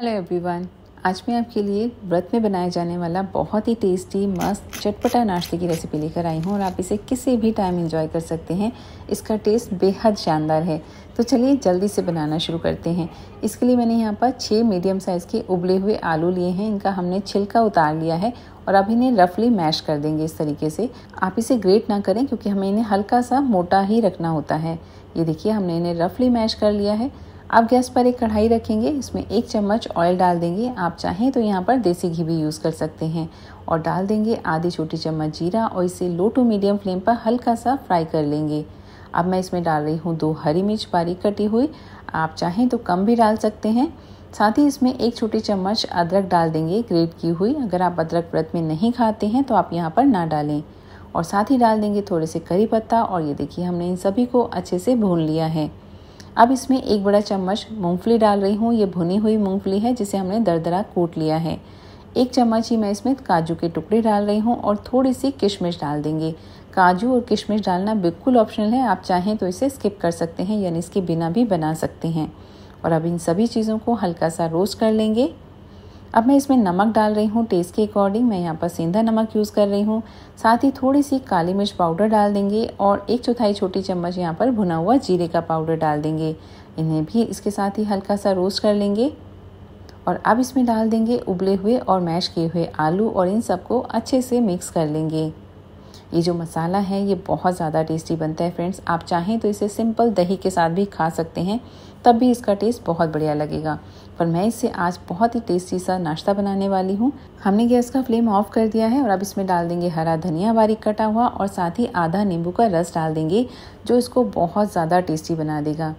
hello everyone आज मैं आपके लिए व्रत में बनाया जाने वाला बहुत ही टेस्टी मस्त चटपटा नाश्ते की रेसिपी लेकर आई हूँ और आप इसे किसी भी टाइम एंजॉय कर सकते हैं इसका टेस्ट बेहद शानदार है तो चलिए जल्दी से बनाना शुरू करते हैं इसके लिए मैंने यहाँ पर छः मीडियम साइज़ के उबले हुए आलू लिए हैं इनका हमने छिलका उतार लिया है और अब इन्हें रफली मैश कर देंगे इस तरीके से आप इसे ग्रेट ना करें क्योंकि हमें इन्हें हल्का सा मोटा ही रखना होता है ये देखिए हमने इन्हें रफली मैश कर लिया है आप गैस पर एक कढ़ाई रखेंगे इसमें एक चम्मच ऑयल डाल देंगे आप चाहें तो यहाँ पर देसी घी भी यूज़ कर सकते हैं और डाल देंगे आधी छोटी चम्मच जीरा और इसे लो टू मीडियम फ्लेम पर हल्का सा फ्राई कर लेंगे अब मैं इसमें डाल रही हूँ दो हरी मिर्च बारीक कटी हुई आप चाहें तो कम भी डाल सकते हैं साथ ही इसमें एक छोटी चम्मच अदरक डाल देंगे ग्रेट की हुई अगर आप अदरक व्रत में नहीं खाते हैं तो आप यहाँ पर ना डालें और साथ ही डाल देंगे थोड़े से करी पत्ता और ये देखिए हमने इन सभी को अच्छे से भून लिया है अब इसमें एक बड़ा चम्मच मूंगफली डाल रही हूँ ये भुनी हुई मूंगफली है जिसे हमने दरदरा कूट लिया है एक चम्मच ही मैं इसमें काजू के टुकड़े डाल रही हूँ और थोड़ी सी किशमिश डाल देंगे काजू और किशमिश डालना बिल्कुल ऑप्शनल है आप चाहें तो इसे स्किप कर सकते हैं यानी इसके बिना भी बना सकते हैं और अब इन सभी चीज़ों को हल्का सा रोस्ट कर लेंगे अब मैं इसमें नमक डाल रही हूँ टेस्ट के अकॉर्डिंग मैं यहाँ पर सेंधा नमक यूज़ कर रही हूँ साथ ही थोड़ी सी काली मिर्च पाउडर डाल देंगे और एक चौथाई छोटी चम्मच यहाँ पर भुना हुआ जीरे का पाउडर डाल देंगे इन्हें भी इसके साथ ही हल्का सा रोस्ट कर लेंगे और अब इसमें डाल देंगे उबले हुए और मैश किए हुए आलू और इन सबको अच्छे से मिक्स कर लेंगे ये जो मसाला है ये बहुत ज़्यादा टेस्टी बनता है फ्रेंड्स आप चाहें तो इसे सिंपल दही के साथ भी खा सकते हैं तब भी इसका टेस्ट बहुत बढ़िया लगेगा पर मैं इसे आज बहुत ही टेस्टी सा नाश्ता बनाने वाली हूँ हमने गैस का फ्लेम ऑफ कर दिया है और अब इसमें डाल देंगे हरा धनिया बारीक कटा हुआ और साथ ही आधा नींबू का रस डाल देंगे जो इसको बहुत ज़्यादा टेस्टी बना देगा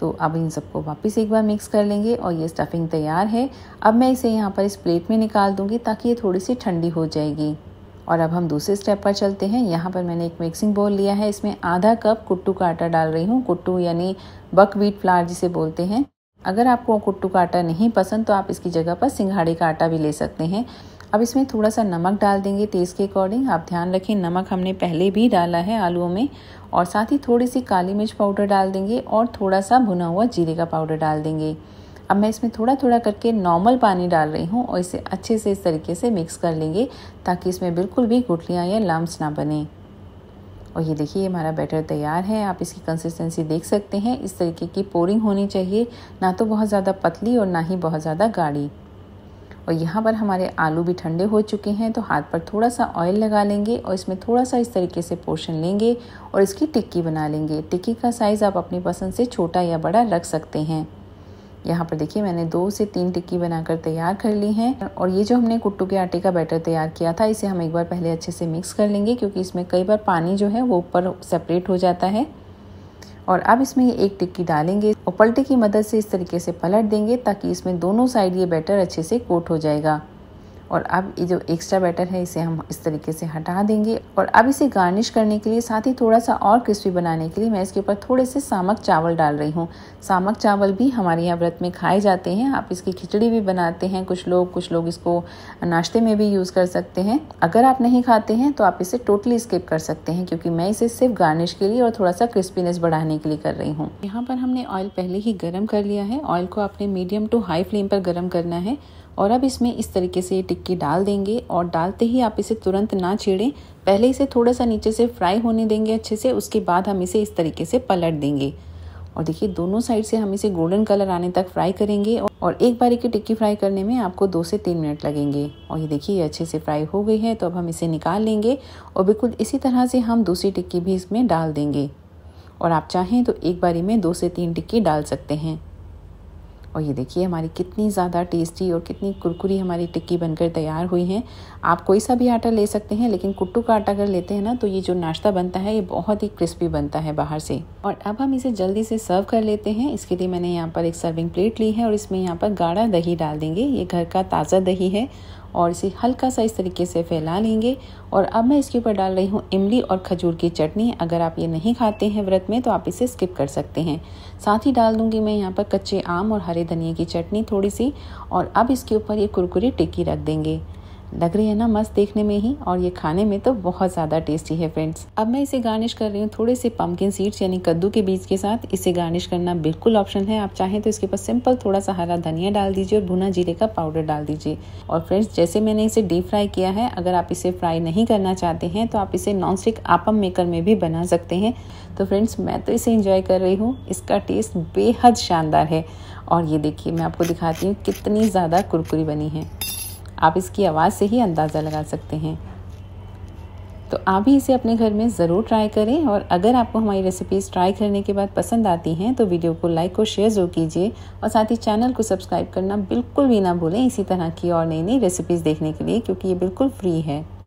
तो अब इन सबको वापस एक बार मिक्स कर लेंगे और ये स्टफिंग तैयार है अब मैं इसे यहाँ पर इस प्लेट में निकाल दूँगी ताकि ये थोड़ी सी ठंडी हो जाएगी और अब हम दूसरे स्टेप पर चलते हैं यहाँ पर मैंने एक मिक्सिंग बोल लिया है इसमें आधा कप कुट्टू का आटा डाल रही हूँ कुट्टू यानी बकवीट फ्लावर जिसे बोलते हैं अगर आपको कुट्टू का आटा नहीं पसंद तो आप इसकी जगह पर सिंघाड़े का आटा भी ले सकते हैं अब इसमें थोड़ा सा नमक डाल देंगे टेस्ट के अकॉर्डिंग आप ध्यान रखें नमक हमने पहले भी डाला है आलूओं में और साथ ही थोड़ी सी काली मिर्च पाउडर डाल देंगे और थोड़ा सा भुना हुआ जीरे का पाउडर डाल देंगे अब मैं इसमें थोड़ा थोड़ा करके नॉर्मल पानी डाल रही हूँ और इसे अच्छे से इस तरीके से मिक्स कर लेंगे ताकि इसमें बिल्कुल भी गुटलियाँ या लम्ब ना बने और ये देखिए हमारा बैटर तैयार है आप इसकी कंसिस्टेंसी देख सकते हैं इस तरीके की पोरिंग होनी चाहिए ना तो बहुत ज़्यादा पतली और ना ही बहुत ज़्यादा गाढ़ी और यहाँ पर हमारे आलू भी ठंडे हो चुके हैं तो हाथ पर थोड़ा सा ऑयल लगा लेंगे और इसमें थोड़ा सा इस तरीके से पोर्शन लेंगे और इसकी टिक्की बना लेंगे टिक्की का साइज़ आप अपनी पसंद से छोटा या बड़ा रख सकते हैं यहाँ पर देखिए मैंने दो से तीन टिक्की बनाकर तैयार कर ली हैं और ये जो हमने कुट्टू के आटे का बैटर तैयार किया था इसे हम एक बार पहले अच्छे से मिक्स कर लेंगे क्योंकि इसमें कई बार पानी जो है वो ऊपर सेपरेट हो जाता है और अब इसमें एक टिक्की डालेंगे और पलटे की मदद से इस तरीके से पलट देंगे ताकि इसमें दोनों साइड ये बैटर अच्छे से कोट हो जाएगा और अब ये जो एक्स्ट्रा बैटर है इसे हम इस तरीके से हटा देंगे और अब इसे गार्निश करने के लिए साथ ही थोड़ा सा और क्रिस्पी बनाने के लिए मैं इसके ऊपर थोड़े से सामक चावल डाल रही हूँ सामक चावल भी हमारे यहाँ व्रत में खाए जाते हैं आप इसकी खिचड़ी भी बनाते हैं कुछ लोग कुछ लोग इसको नाश्ते में भी यूज़ कर सकते हैं अगर आप नहीं खाते हैं तो आप इसे टोटली स्किप कर सकते हैं क्योंकि मैं इसे सिर्फ गार्निश के लिए और थोड़ा सा क्रिस्पीनेस बढ़ाने के लिए कर रही हूँ यहाँ पर हमने ऑयल पहले ही गर्म कर लिया है ऑयल को आपने मीडियम टू हाई फ्लेम पर गर्म करना है और अब इसमें इस तरीके से ये टिक्की डाल देंगे और डालते ही आप इसे तुरंत ना छेड़ें पहले इसे थोड़ा सा नीचे से फ्राई होने देंगे अच्छे से उसके बाद हम इसे इस तरीके से पलट देंगे और देखिए दोनों साइड से हम इसे गोल्डन कलर आने तक फ्राई करेंगे और एक बारी की टिक्की फ्राई करने में आपको दो से तीन मिनट लगेंगे और ये देखिए ये अच्छे से फ्राई हो गई है तो अब हम इसे निकाल लेंगे और बिल्कुल इसी तरह से हम दूसरी टिक्की भी इसमें डाल देंगे और आप चाहें तो एक बारी में दो से तीन टिक्की डाल सकते हैं और ये देखिए हमारी कितनी ज़्यादा टेस्टी और कितनी कुरकुरी हमारी टिक्की बनकर तैयार हुई हैं आप कोई सा भी आटा ले सकते हैं लेकिन कुट्टू का आटा अगर लेते हैं ना तो ये जो नाश्ता बनता है ये बहुत ही क्रिस्पी बनता है बाहर से और अब हम इसे जल्दी से सर्व कर लेते हैं इसके लिए मैंने यहाँ पर एक सर्विंग प्लेट ली है और इसमें यहाँ पर गाढ़ा दही डाल देंगे ये घर का ताज़ा दही है और इसे हल्का सा इस तरीके से फैला लेंगे और अब मैं इसके ऊपर डाल रही हूँ इमली और खजूर की चटनी अगर आप ये नहीं खाते हैं व्रत में तो आप इसे स्किप कर सकते हैं साथ ही डाल दूंगी मैं यहाँ पर कच्चे आम और हरे धनिए की चटनी थोड़ी सी और अब इसके ऊपर ये कुरकुरी टिक्की रख देंगे लग रही है ना मस्त देखने में ही और ये खाने में तो बहुत ज़्यादा टेस्टी है फ्रेंड्स अब मैं इसे गार्निश कर रही हूँ थोड़े से पम्पकिन सीड्स यानी कद्दू के बीज के साथ इसे गार्निश करना बिल्कुल ऑप्शन है आप चाहें तो इसके पास सिंपल थोड़ा सा हरा धनिया डाल दीजिए और भुना जीरे का पाउडर डाल दीजिए और फ्रेंड्स जैसे मैंने इसे डीप फ्राई किया है अगर आप इसे फ्राई नहीं करना चाहते हैं तो आप इसे नॉन स्टिक आपम मेकर में भी बना सकते हैं तो फ्रेंड्स मैं तो इसे इंजॉय कर रही हूँ इसका टेस्ट बेहद शानदार है और ये देखिए मैं आपको दिखाती हूँ कितनी ज़्यादा कुरकुरी बनी है आप इसकी आवाज़ से ही अंदाज़ा लगा सकते हैं तो आप भी इसे अपने घर में ज़रूर ट्राई करें और अगर आपको हमारी रेसिपीज़ ट्राई करने के बाद पसंद आती हैं तो वीडियो को लाइक और शेयर ज़रूर कीजिए और साथ ही चैनल को सब्सक्राइब करना बिल्कुल भी ना भूलें इसी तरह की और नई नई रेसिपीज़ देखने के लिए क्योंकि ये बिल्कुल फ्री है